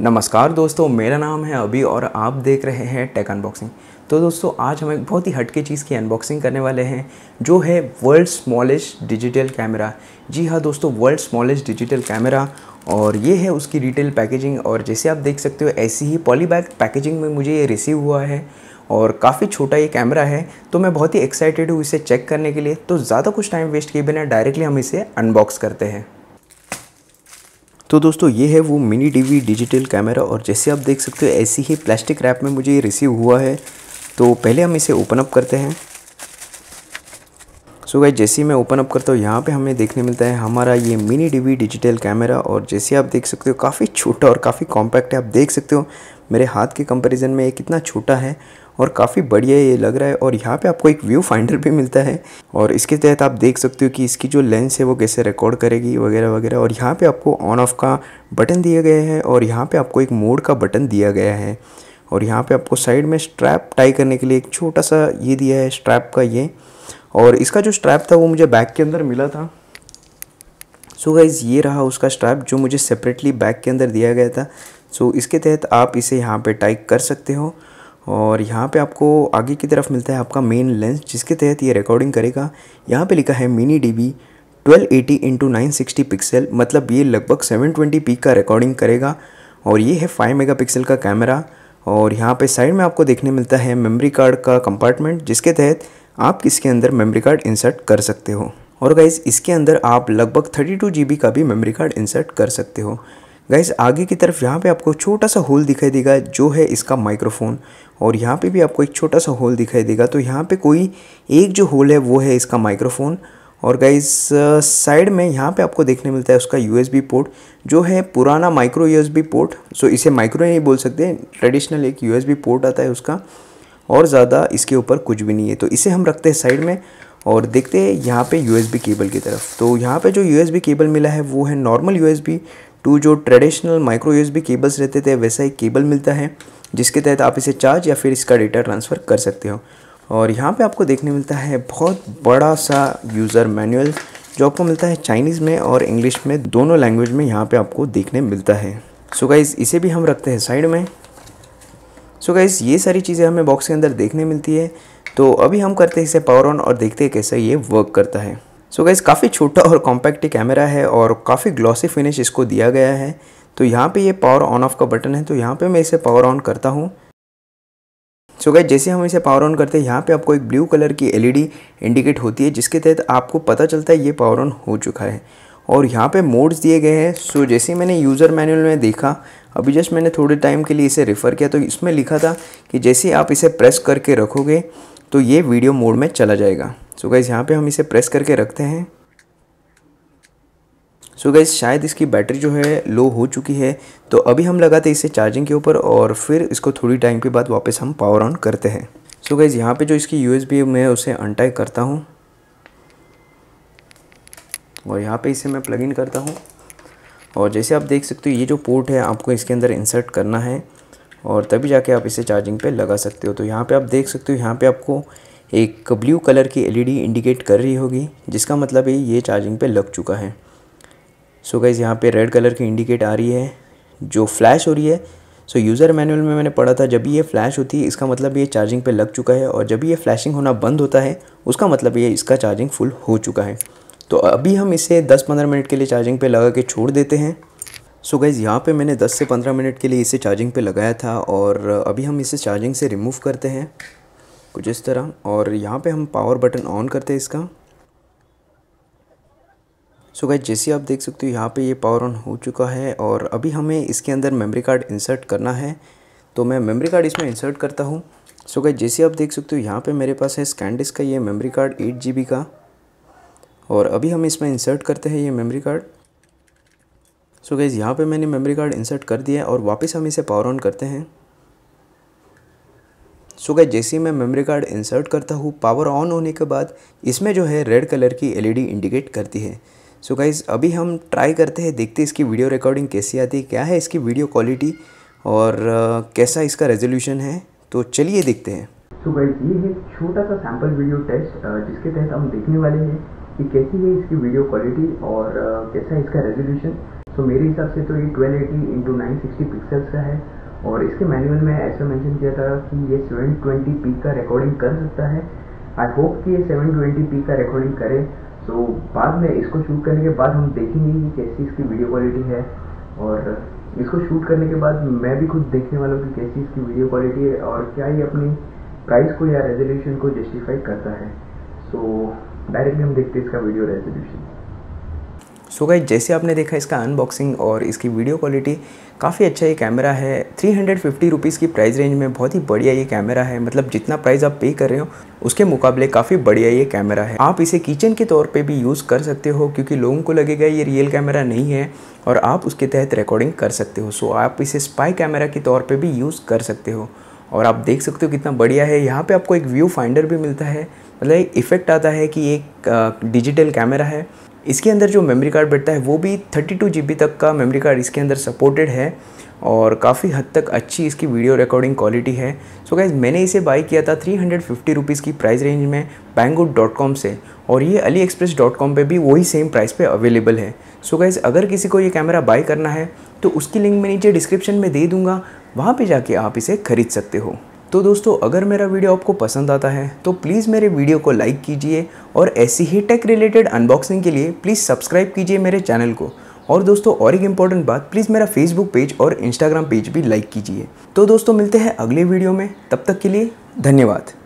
नमस्कार दोस्तों मेरा नाम है अभी और आप देख रहे हैं टेक अनबॉक्सिंग तो दोस्तों आज हम एक बहुत ही हटके चीज़ की अनबॉक्सिंग करने वाले हैं जो है वर्ल्ड स्मॉलेस्ट डिजिटल कैमरा जी हाँ दोस्तों वर्ल्ड स्मॉलेस्ट डिजिटल कैमरा और ये है उसकी रिटेल पैकेजिंग और जैसे आप देख सकते हो ऐसी ही पॉलीबैग पैकेजिंग में मुझे ये रिसीव हुआ है और काफ़ी छोटा ये कैमरा है तो मैं बहुत ही एक्साइटेड हूँ इसे चेक करने के लिए तो ज़्यादा कुछ टाइम वेस्ट किए बिना डायरेक्टली हम इसे अनबॉक्स करते हैं तो दोस्तों ये है वो मिनी डीवी डिजिटल कैमरा और जैसे आप देख सकते हो ऐसी ही प्लास्टिक रैप में मुझे ये रिसीव हुआ है तो पहले हम इसे ओपन अप करते हैं सो so गाइज जैसे ही मैं ओपन अप करता हूँ यहाँ पे हमें देखने मिलता है हमारा ये मिनी डीवी डिजिटल कैमरा और जैसे आप देख सकते हो काफ़ी छोटा और काफ़ी कॉम्पैक्ट है आप देख सकते हो मेरे हाथ के कंपेरिजन में ये कितना छोटा है और काफ़ी बढ़िया ये लग रहा है और यहाँ पे आपको एक व्यू फाइंडर भी मिलता है और इसके तहत आप देख सकते हो कि इसकी जो लेंस है वो कैसे रिकॉर्ड करेगी वगैरह वगैरह और यहाँ पे आपको ऑन ऑफ का बटन दिया गया है और यहाँ पे आपको एक मोड का बटन दिया गया है और यहाँ पे आपको साइड में स्ट्रैप टाई करने के लिए एक छोटा सा ये दिया है स्ट्रैप का ये और इसका जो स्ट्रैप था वो मुझे बैग के अंदर मिला था सो so गाइज़ ये रहा उसका स्ट्रैप जो मुझे सेपरेटली बैग के अंदर दिया गया था सो so इसके तहत आप इसे यहाँ पे टाइप कर सकते हो और यहाँ पे आपको आगे की तरफ मिलता है आपका मेन लेंस जिसके तहत ये रिकॉर्डिंग करेगा यहाँ पे लिखा है mini D B twelve eighty into nine sixty pixel मतलब ये लगभग सेवन ट्वेंटी पी का रिकॉर्डिंग करेगा और ये है फाइव मेगा पिक्सल का कैमरा और यहाँ पे साइड में आपको देखने मिलता है मेमोरी कार्ड का कंपार्टमेंट जिसके तहत आप इसके अंदर मेमोरी कार्ड इंसर्ट कर सकते हो और गाइज इसके अंदर आप लगभग थर्टी टू जी बी का भी मेमोरी कार्ड इंसर्ट कर सकते हो गाइज आगे की तरफ यहाँ पे आपको छोटा सा होल दिखाई देगा जो है इसका माइक्रोफोन और यहाँ पे भी आपको एक छोटा सा होल दिखाई देगा तो यहाँ पे कोई एक जो होल है वो है इसका माइक्रोफोन और गाइज साइड में यहाँ पे आपको देखने मिलता है उसका यूएसबी पोर्ट जो है पुराना माइक्रो यूएसबी पोर्ट सो इसे माइक्रो नहीं बोल सकते ट्रेडिशनल एक यू पोर्ट आता है उसका और ज़्यादा इसके ऊपर कुछ भी नहीं है तो इसे हम रखते हैं साइड में और देखते हैं यहाँ पे यू केबल की तरफ तो यहाँ पे जो यू केबल मिला है वो है नॉर्मल यू टू जो ट्रेडिशनल माइक्रो यूएसबी केबल्स रहते थे वैसा ही केबल मिलता है जिसके तहत आप इसे चार्ज या फिर इसका डेटा ट्रांसफ़र कर सकते हो और यहाँ पे आपको देखने मिलता है बहुत बड़ा सा यूज़र मैनुअल जो आपको मिलता है चाइनीज़ में और इंग्लिश में दोनों लैंग्वेज में यहाँ पे आपको देखने मिलता है सो so गाइज़ इसे भी हम रखते हैं साइड में सो so गाइज़ ये सारी चीज़ें हमें बॉक्स के अंदर देखने मिलती है तो अभी हम करते हैं इसे पावर ऑन और देखते हैं कैसे ये वर्क करता है सो so गाइज़ काफ़ी छोटा और कॉम्पैक्ट कैमरा है और काफ़ी ग्लॉसी फिनिश इसको दिया गया है तो यहाँ पे ये पावर ऑन ऑफ का बटन है तो यहाँ पे मैं इसे पावर ऑन करता हूँ सो so गाइज जैसे हम इसे पावर ऑन करते हैं यहाँ पे आपको एक ब्लू कलर की एलईडी इंडिकेट होती है जिसके तहत आपको पता चलता है ये पावर ऑन हो चुका है और यहाँ पर मोड्स दिए गए हैं सो जैसे मैंने यूज़र मैनुअल में देखा अभी जस्ट मैंने थोड़े टाइम के लिए इसे रेफ़र किया तो इसमें लिखा था कि जैसे आप इसे प्रेस करके रखोगे तो ये वीडियो मोड में चला जाएगा सो गाइज़ यहाँ पे हम इसे प्रेस करके रखते हैं सो so गाइज शायद इसकी बैटरी जो है लो हो चुकी है तो अभी हम लगाते हैं इसे चार्जिंग के ऊपर और फिर इसको थोड़ी टाइम के बाद वापस हम पावर ऑन करते हैं सो so गाइज यहाँ पे जो इसकी यू एस मैं उसे अनटाई करता हूँ और यहाँ पे इसे मैं प्लग इन करता हूँ और जैसे आप देख सकते हो ये जो पोर्ट है आपको इसके अंदर इंसर्ट करना है और तभी जाके आप इसे चार्जिंग पे लगा सकते हो तो यहाँ पे आप देख सकते हो यहाँ पे आपको एक ब्लू कलर की एलईडी इंडिकेट कर रही होगी जिसका मतलब है ये चार्जिंग पे लग चुका है सो गाइज़ यहाँ पे रेड कलर की इंडिकेट आ रही है जो फ्लैश हो रही है सो यूज़र मैनुअल में मैंने पढ़ा था जब भी ये फ्लैश होती है इसका मतलब ये चार्जिंग पे लग चुका है और जब ये फ्लैशिंग होना बंद होता है उसका मतलब ये इसका चार्जिंग फुल हो चुका है तो अभी हम इसे दस पंद्रह मिनट के लिए चार्जिंग पर लगा के छोड़ देते हैं सो गाइज़ यहाँ पर मैंने दस से पंद्रह मिनट के लिए इसे चार्जिंग पर लगाया था और अभी हम इसे चार्जिंग से रिमूव करते हैं कुछ इस तरह और यहाँ पे हम पावर बटन ऑन करते हैं इसका सो गाइज जैसे आप देख सकते हो यहाँ पे ये पावर ऑन हो चुका है और अभी हमें इसके अंदर मेमोरी कार्ड इंसर्ट करना है तो मैं मेमोरी कार्ड इसमें इंसर्ट करता हूँ सो गाइज जैसे आप देख सकते हो यहाँ पे मेरे पास है स्कैंडिस का ये मेमोरी कार्ड एट जी का और अभी हम इसमें इंसर्ट करते हैं ये मेमोरी कार्ड सो गाइज़ यहाँ पर मैंने मेमोरी कार्ड इंसर्ट कर दिया और वापस हम इसे पावर ऑन करते हैं सो गए जैसे ही मैं मेमोरी कार्ड इंसर्ट करता हूँ पावर ऑन होने के बाद इसमें जो है रेड कलर की एलईडी इंडिकेट करती है सो so, गाइज़ अभी हम ट्राई करते हैं देखते हैं इसकी वीडियो रिकॉर्डिंग कैसी आती है क्या है इसकी वीडियो क्वालिटी और uh, कैसा इसका रेजोल्यूशन है तो चलिए देखते हैं सो so, गाइज ये है छोटा सा सैम्पल वीडियो टेस्ट जिसके तहत हम देखने वाले हैं कि कैसी है इसकी वीडियो क्वालिटी और uh, कैसा है इसका रेजोल्यूशन सो so, मेरे हिसाब से तो ये ट्वेल्व एटी इंटू पिक्सल्स का है और इसके मैनुअल में ऐसा मेंशन किया था कि ये ट्वेंटी पी का रिकॉर्डिंग कर सकता है आई होप कि ये ट्वेंटी पी का रिकॉर्डिंग करे सो so, बाद में इसको शूट करने के बाद हम देखेंगे कि कैसी इसकी वीडियो क्वालिटी है और इसको शूट करने के बाद मैं भी खुद देखने वाला हूँ कि कैसी इसकी वीडियो क्वालिटी है और क्या ये अपनी प्राइस को या रेजोल्यूशन को जस्टिफाई करता है सो so, डायरेक्टली हम देखते हैं इसका वीडियो रेजोल्यूशन सो गाइज जैसे आपने देखा इसका अनबॉक्सिंग और इसकी वीडियो क्वालिटी काफ़ी अच्छा ये कैमरा है थ्री हंड्रेड रुपीज़ की प्राइस रेंज में बहुत ही बढ़िया ये कैमरा है मतलब जितना प्राइस आप पे कर रहे हो उसके मुकाबले काफ़ी बढ़िया ये कैमरा है आप इसे किचन के तौर पे भी यूज़ कर सकते हो क्योंकि लोगों को लगेगा ये रियल कैमरा नहीं है और आप उसके तहत रिकॉर्डिंग कर सकते हो सो आप इसे स्पाई कैमरा के तौर पर भी यूज़ कर सकते हो और आप देख सकते हो कितना बढ़िया है यहाँ पर आपको एक व्यू फाइंडर भी मिलता है मतलब एक इफ़ेक्ट आता है कि एक डिजिटल कैमरा है इसके अंदर जो मेमोरी कार्ड बैठता है वो भी थर्टी टू तक का मेमोरी कार्ड इसके अंदर सपोर्टेड है और काफ़ी हद तक अच्छी इसकी वीडियो रिकॉर्डिंग क्वालिटी है सो so गाइज मैंने इसे बाई किया था थ्री हंड्रेड फिफ्टी रुपीज़ की प्राइस रेंज में बैंगुड डॉट कॉम से और ये अली एक्सप्रेस डॉट कॉम पर भी वही सेम प्राइस पे अवेलेबल है सो so गाइज़ अगर किसी को ये कैमरा बाई करना है तो उसकी लिंक मैं नीचे डिस्क्रिप्शन में दे दूँगा वहाँ पर जाके आप इसे ख़रीद सकते हो तो दोस्तों अगर मेरा वीडियो आपको पसंद आता है तो प्लीज़ मेरे वीडियो को लाइक कीजिए और ऐसी ही टेक रिलेटेड अनबॉक्सिंग के लिए प्लीज़ सब्सक्राइब कीजिए मेरे चैनल को और दोस्तों और एक इम्पॉर्टेंट बात प्लीज़ मेरा फेसबुक पेज और इंस्टाग्राम पेज भी लाइक कीजिए तो दोस्तों मिलते हैं अगले वीडियो में तब तक के लिए धन्यवाद